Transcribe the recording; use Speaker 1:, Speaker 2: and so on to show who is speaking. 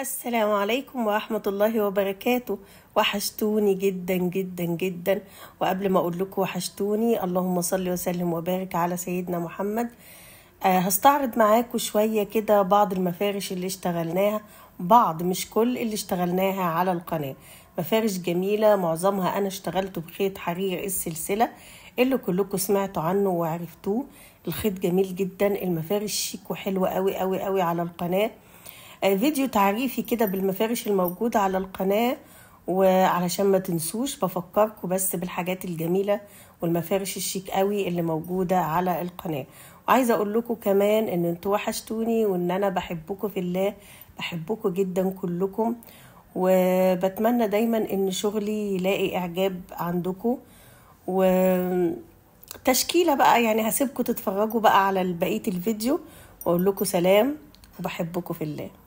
Speaker 1: السلام عليكم ورحمة الله وبركاته وحشتوني جدا جدا جدا وقبل ما أقول لكم وحشتوني اللهم صل وسلم وبارك على سيدنا محمد أه هستعرض معاكم شوية كده بعض المفارش اللي اشتغلناها بعض مش كل اللي اشتغلناها على القناة مفارش جميلة معظمها أنا اشتغلته بخيط حرير السلسلة اللي كلكم سمعتوا عنه وعرفتوه الخيط جميل جدا المفارش شيك وحلوة قوي قوي قوي على القناه آه، فيديو تعريفي كده بالمفارش الموجودة على القناة وعلشان ما تنسوش بفكركم بس بالحاجات الجميلة والمفارش الشيك قوي اللي موجودة على القناة وعايزة اقول لكم كمان ان انتوا وحشتوني وان انا بحبكم في الله بحبكم جدا كلكم وبتمنى دايما ان شغلي يلاقي اعجاب عندكم و تشكيلة بقى يعني هسيبكم تتفرجوا بقى على بقية الفيديو واقول لكم سلام وبحبكم في الله